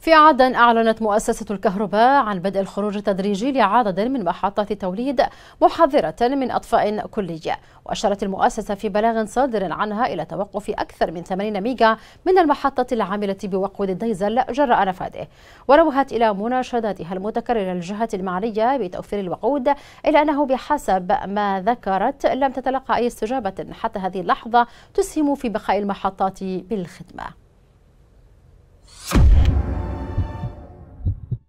في عدن أعلنت مؤسسة الكهرباء عن بدء الخروج التدريجي لعدد من محطات التوليد محذرة من أطفاء كلية وأشارت المؤسسة في بلاغ صادر عنها إلى توقف أكثر من 80 ميجا من المحطة العاملة بوقود الديزل جراء نفاده وروهت إلى مناشداتها المتكررة للجهة المعنية بتوفير الوقود إلا أنه بحسب ما ذكرت لم تتلقى أي استجابة حتى هذه اللحظة تسهم في بقاء المحطات بالخدمة